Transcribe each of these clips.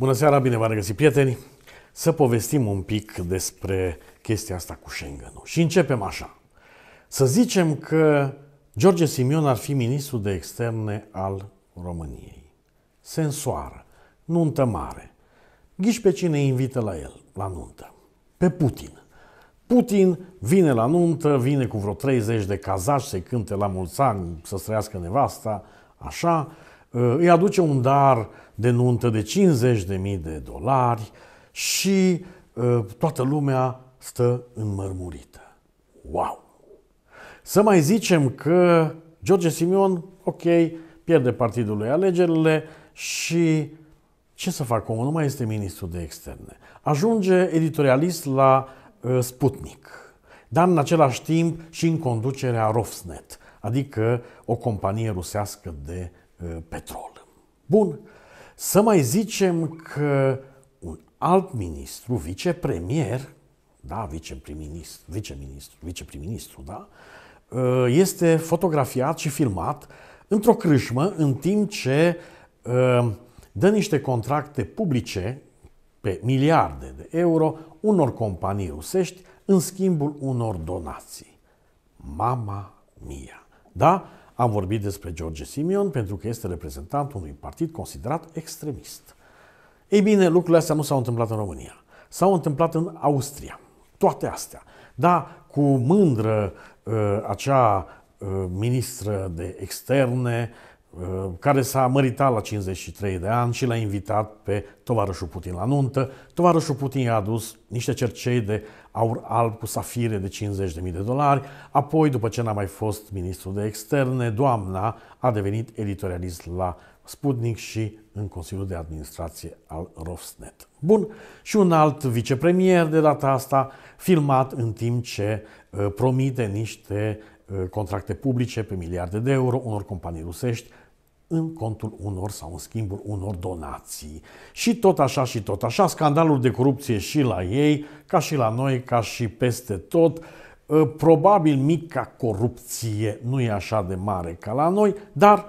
Bună seara, bine v-am regăsit, prieteni! Să povestim un pic despre chestia asta cu schengen -ul. Și începem așa. Să zicem că George Simion ar fi ministrul de externe al României. Sensoară, nuntă mare. Ghiși pe cine invită la el, la nuntă. Pe Putin. Putin vine la nuntă, vine cu vreo 30 de cazași să-i cânte la mulți ani, să străiască nevasta, așa, îi aduce un dar de nuntă de 50.000 de dolari și ă, toată lumea stă înmărmurită. Wow! Să mai zicem că George Simion, ok, pierde partidul lui alegerile și ce să facă omul? Nu mai este ministru de externe. Ajunge editorialist la uh, Sputnik, dar în același timp și în conducerea Rofsnet, adică o companie rusească de Uh, petrol. Bun, să mai zicem că un alt ministru, vicepremier, da, viceprim-ministru, viceministru, viceprim-ministru, da, uh, este fotografiat și filmat într-o crâșmă în timp ce uh, dă niște contracte publice pe miliarde de euro unor companii rusești în schimbul unor donații. Mama mia! Da? Am vorbit despre George Simion pentru că este reprezentantul unui partid considerat extremist. Ei bine, lucrurile astea nu s-au întâmplat în România. S-au întâmplat în Austria. Toate astea. Da, cu mândră uh, acea uh, ministră de externe Uh, care s-a măritat la 53 de ani și l-a invitat pe tovarășul Putin la nuntă. Tovarășul Putin i-a adus niște cercei de aur alb cu safire de 50.000 de dolari, apoi, după ce n-a mai fost ministru de externe, doamna a devenit editorialist la Sputnik și în Consiliul de Administrație al Rosnet. Bun, și un alt vicepremier de data asta, filmat în timp ce uh, promite niște Uh, contracte publice pe miliarde de euro unor companii rusești în contul unor sau în schimbul unor donații. Și tot așa și tot așa, scandalul de corupție și la ei, ca și la noi, ca și peste tot. Uh, probabil mica corupție nu e așa de mare ca la noi, dar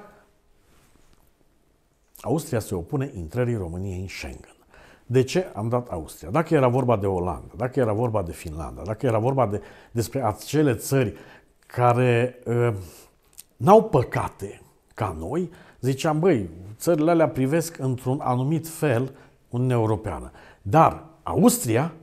Austria se opune intrării României în Schengen. De ce am dat Austria? Dacă era vorba de Olanda, dacă era vorba de Finlanda, dacă era vorba de, despre acele țări care ă, n-au păcate ca noi, ziceam, băi, țările alea privesc într-un anumit fel Uniunea Europeană. Dar Austria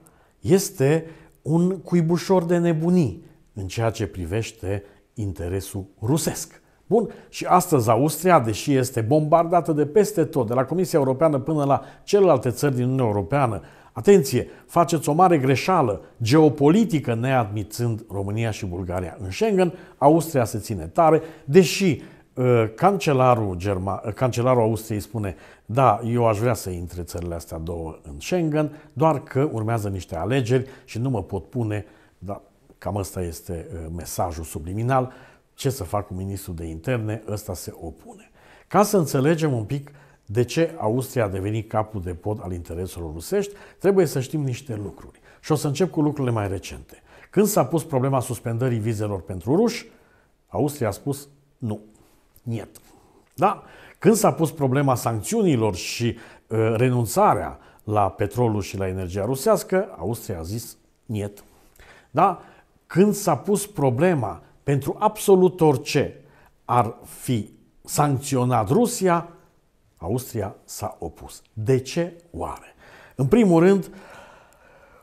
este un cuibușor de nebunii în ceea ce privește interesul rusesc. Bun, și astăzi Austria, deși este bombardată de peste tot, de la Comisia Europeană până la celelalte țări din Uniunea Europeană, Atenție, faceți o mare greșeală geopolitică neadmițând România și Bulgaria în Schengen, Austria se ține tare, deși uh, cancelarul, Germa, uh, cancelarul Austriei spune da, eu aș vrea să intre țările astea două în Schengen, doar că urmează niște alegeri și nu mă pot pune, da, cam ăsta este uh, mesajul subliminal, ce să fac cu ministrul de interne, ăsta se opune. Ca să înțelegem un pic uh, de ce Austria a devenit capul de pod al intereselor rusești, trebuie să știm niște lucruri. Și o să încep cu lucrurile mai recente. Când s-a pus problema suspendării vizelor pentru ruși, Austria a spus nu, niet. Da? Când s-a pus problema sancțiunilor și uh, renunțarea la petrolul și la energia rusească, Austria a zis niet. Da? Când s-a pus problema pentru absolut orice ar fi sancționat Rusia, Austria s-a opus. De ce oare? În primul rând,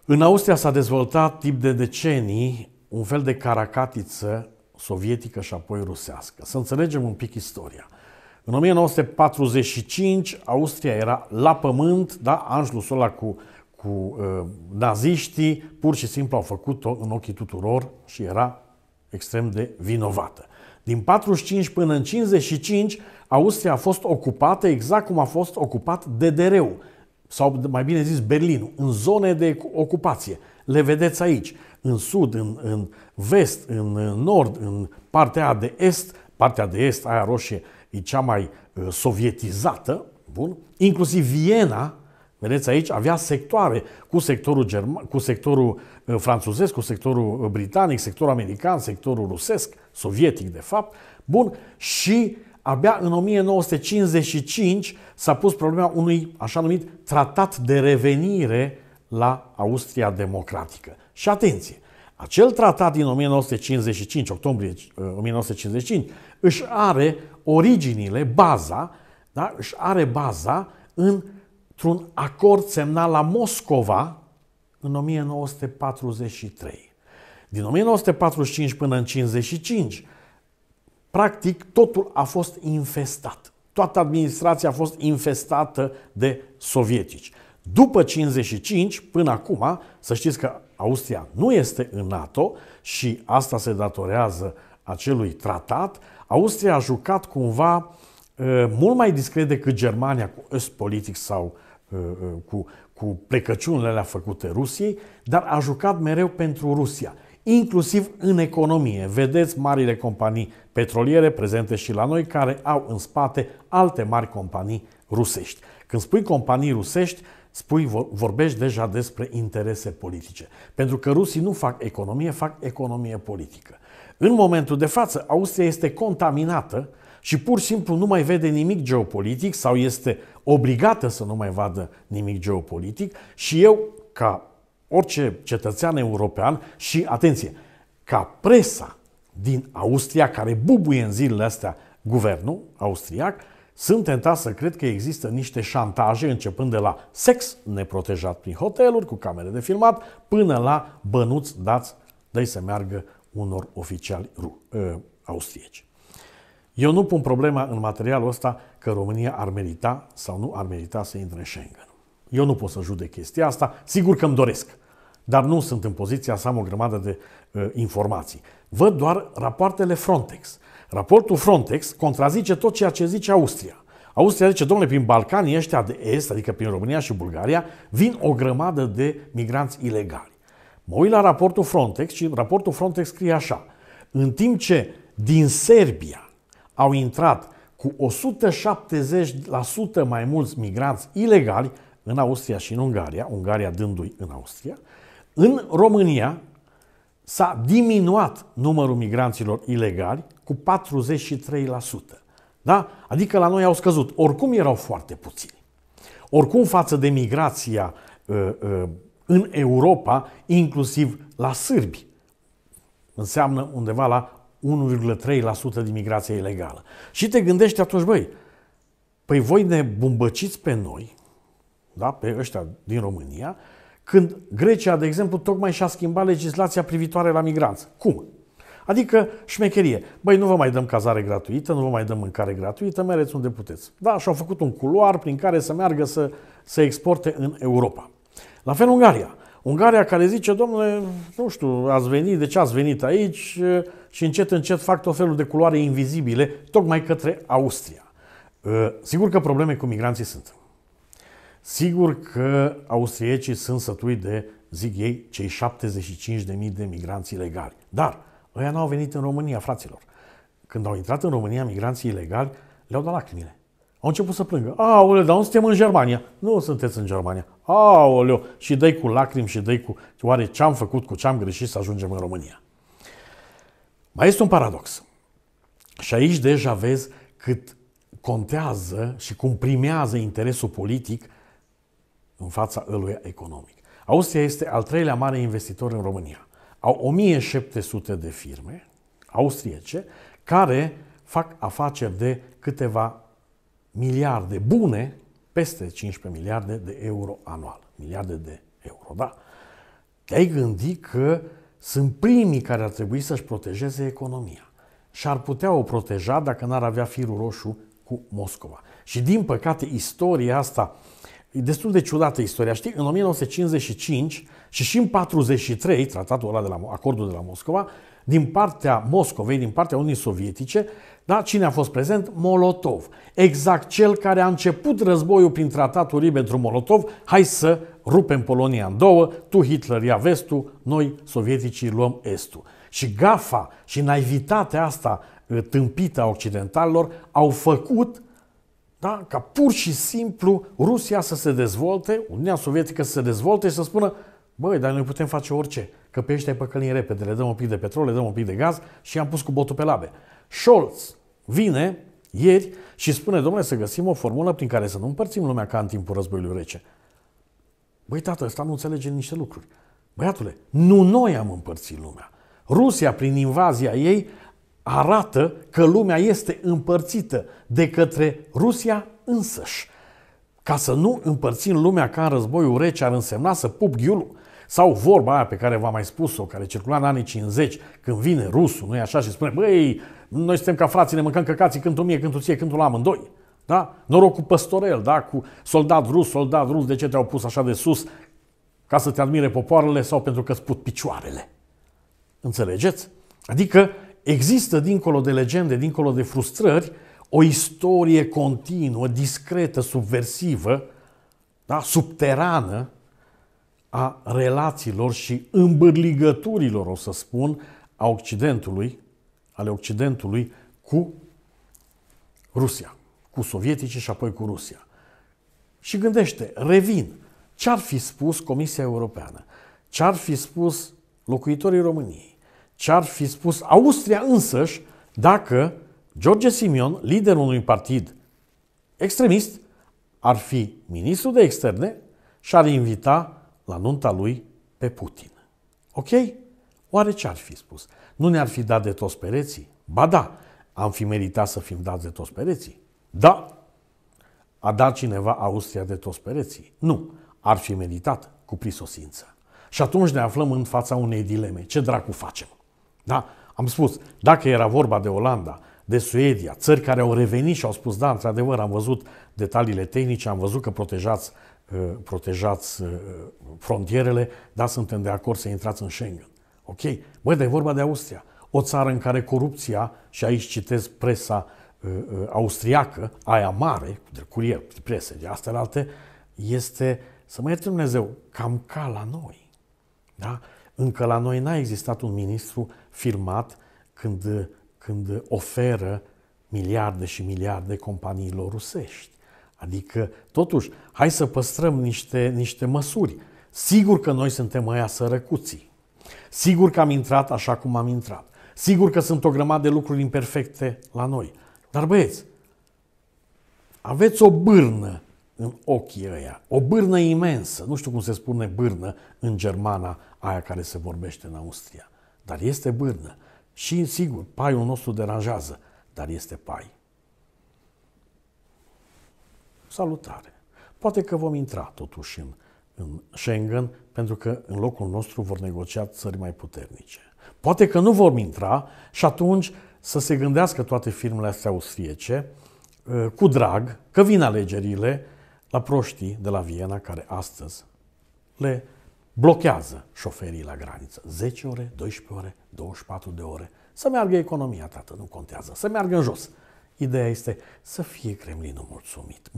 în Austria s-a dezvoltat tip de decenii un fel de caracatiță sovietică și apoi rusească. Să înțelegem un pic istoria. În 1945, Austria era la pământ, da, anjlusul ăla cu, cu uh, naziștii, pur și simplu au făcut-o în ochii tuturor și era extrem de vinovată. Din 45 până în 55, Austria a fost ocupată exact cum a fost ocupat DDR-ul, sau mai bine zis Berlinul, în zone de ocupație. Le vedeți aici, în sud, în, în vest, în nord, în partea de est, partea de est, aia roșie, e cea mai uh, sovietizată, bun, inclusiv Viena, Vedeți aici, avea sectoare cu sectorul, german, cu sectorul uh, francez, cu sectorul uh, britanic, sectorul american, sectorul rusesc sovietic de fapt, bun, și abia în 1955 s-a pus problema unui așa numit tratat de revenire la Austria Democratică. Și atenție, acel tratat din 1955, octombrie 1955, uh, își are originile, baza, da? își are baza într-un acord semnat la Moscova în 1943. Din 1945 până în 1955, practic totul a fost infestat. Toată administrația a fost infestată de sovietici. După 55, până acum, să știți că Austria nu este în NATO și asta se datorează acelui tratat, Austria a jucat cumva ă, mult mai discret decât Germania cu Östpolitik sau ă, ă, cu, cu plecăciunile alea făcute Rusiei, dar a jucat mereu pentru Rusia inclusiv în economie. Vedeți marile companii petroliere prezente și la noi care au în spate alte mari companii rusești. Când spui companii rusești, spui, vorbești deja despre interese politice. Pentru că rusii nu fac economie, fac economie politică. În momentul de față, Austria este contaminată și pur și simplu nu mai vede nimic geopolitic sau este obligată să nu mai vadă nimic geopolitic și eu, ca orice cetățean european și, atenție, ca presa din Austria, care bubuie în zilele astea guvernul austriac, sunt tentat să cred că există niște șantaje începând de la sex neprotejat prin hoteluri cu camere de filmat până la bănuți dați de să meargă unor oficiali ă, austrieci. Eu nu pun problema în materialul ăsta că România ar merita sau nu ar merita să intre în Schengen. Eu nu pot să judec chestia asta, sigur că îmi doresc dar nu sunt în poziția să am o grămadă de uh, informații. Văd doar rapoartele Frontex. Raportul Frontex contrazice tot ceea ce zice Austria. Austria zice, domnule, prin Balcanii ăștia de est, adică prin România și Bulgaria, vin o grămadă de migranți ilegali. Mă uit la raportul Frontex și raportul Frontex scrie așa. În timp ce din Serbia au intrat cu 170% mai mulți migranți ilegali în Austria și în Ungaria, Ungaria dându-i în Austria, în România s-a diminuat numărul migranților ilegali cu 43%. Da? Adică la noi au scăzut. Oricum erau foarte puțini. Oricum față de migrația uh, uh, în Europa, inclusiv la sârbi, înseamnă undeva la 1,3% din migrație ilegală. Și te gândești atunci, băi, păi voi ne bumbăciți pe noi, da, pe ăștia din România când Grecia, de exemplu, tocmai și-a schimbat legislația privitoare la migranți. Cum? Adică șmecherie. Băi, nu vă mai dăm cazare gratuită, nu vă mai dăm mâncare gratuită, mereți unde puteți. Da, și-au făcut un culoar prin care să meargă să, să exporte în Europa. La fel Ungaria. Ungaria care zice, domnule, nu știu, ați venit, de ce ați venit aici și încet, încet fac tot felul de culoare invizibile, tocmai către Austria. Ă, sigur că probleme cu migranții sunt. Sigur că austriecii sunt sătui de, zic ei, cei 75.000 de migranți ilegali. Dar ăia n-au venit în România, fraților. Când au intrat în România migranții ilegali, le-au dat lacrimile. Au început să plângă. Aoleu, dar nu suntem în Germania. Nu sunteți în Germania. Aoleu, și dai cu lacrimi și dai cu... Oare ce-am făcut, cu ce-am greșit să ajungem în România? Mai este un paradox. Și aici deja vezi cât contează și cum primează interesul politic în fața ăluia economic. Austria este al treilea mare investitor în România. Au 1700 de firme austriece care fac afaceri de câteva miliarde bune, peste 15 miliarde de euro anual. Miliarde de euro, da? Te-ai gândi că sunt primii care ar trebui să-și protejeze economia. Și ar putea o proteja dacă n-ar avea firul roșu cu Moscova. Și din păcate istoria asta E destul de ciudată istoria, știi? În 1955 și și în 43, tratatul ăla de la, acordul de la Moscova, din partea Moscovei, din partea Unii Sovietice, da, cine a fost prezent? Molotov. Exact cel care a început războiul prin tratatul Ribbentrop-Molotov, hai să rupem Polonia în două, tu Hitler ia vestul, noi sovieticii luăm estul. Și gafa și naivitatea asta ă, tâmpită a occidentalilor au făcut da? ca pur și simplu Rusia să se dezvolte, Uniunea Sovietică să se dezvolte și să spună băi, dar noi putem face orice, că pe ăștia păcălim repede, le dăm un pic de petrol, le dăm un pic de gaz și i-am pus cu botul pe labe. Scholz vine ieri și spune, domnule, să găsim o formulă prin care să nu împărțim lumea ca în timpul războiului rece. Băi, tată, ăsta nu înțelege niște lucruri. Băiatule, nu noi am împărțit lumea. Rusia, prin invazia ei, arată că lumea este împărțită de către Rusia însăși. Ca să nu împărțim lumea ca în războiul rece ar însemna să pup ghiulul. Sau vorba aia pe care v-am mai spus-o, care circula în anii 50, când vine rusul, nu-i așa, și spune, băi, noi suntem ca frații, ne mâncăm căcații când tu mie, când tu ție, când tu la amândoi. Da? Noroc cu păstorel, da? cu soldat rus, soldat rus, de ce te-au pus așa de sus? Ca să te admire popoarele sau pentru că ți put picioarele. Înțelegeți? Adică Există, dincolo de legende, dincolo de frustrări, o istorie continuă, discretă, subversivă, da? subterană a relațiilor și îmbârligăturilor, o să spun, a Occidentului, ale Occidentului cu Rusia, cu sovietici și apoi cu Rusia. Și gândește, revin, ce ar fi spus Comisia Europeană? Ce ar fi spus locuitorii României? ce ar fi spus Austria însăși dacă George Simion, liderul unui partid extremist, ar fi ministru de externe și ar invita la nunta lui pe Putin. Ok? Oare ce ar fi spus? Nu ne-ar fi dat de toți pereții? Ba da, am fi meritat să fim dați de toți pereții. Da, a dat cineva Austria de toți pereții. Nu, ar fi meritat cu prisosință. Și atunci ne aflăm în fața unei dileme. Ce dracu facem? Da? Am spus, dacă era vorba de Olanda, de Suedia, țări care au revenit și au spus, da, într-adevăr, am văzut detaliile tehnice, am văzut că protejați, uh, protejați uh, frontierele, dar suntem de acord să intrați în Schengen. Ok? Băi, dar e vorba de Austria. O țară în care corupția, și aici citez presa uh, austriacă, aia mare, de curier, de prese, de astea alte, este, să mă ierte Dumnezeu, cam ca la noi. Da? Încă la noi n-a existat un ministru filmat când, când oferă miliarde și miliarde companiilor rusești. Adică, totuși, hai să păstrăm niște, niște măsuri. Sigur că noi suntem aia sărăcuții. Sigur că am intrat așa cum am intrat. Sigur că sunt o grămadă de lucruri imperfecte la noi. Dar băieți, aveți o bârnă în ochii ăia. O bârnă imensă, nu știu cum se spune bârnă în germana aia care se vorbește în Austria, dar este bârnă. Și sigur, paiul nostru deranjează, dar este pai. Salutare! Poate că vom intra totuși în, în Schengen, pentru că în locul nostru vor negocia țări mai puternice. Poate că nu vom intra și atunci să se gândească toate firmele astea austriece, uh, cu drag, că vin alegerile, la proștii de la Viena care astăzi le blochează șoferii la graniță. 10 ore, 12 ore, 24 de ore. Să meargă economia, tată, nu contează. Să meargă în jos. Ideea este să fie Kremlinul mulțumit.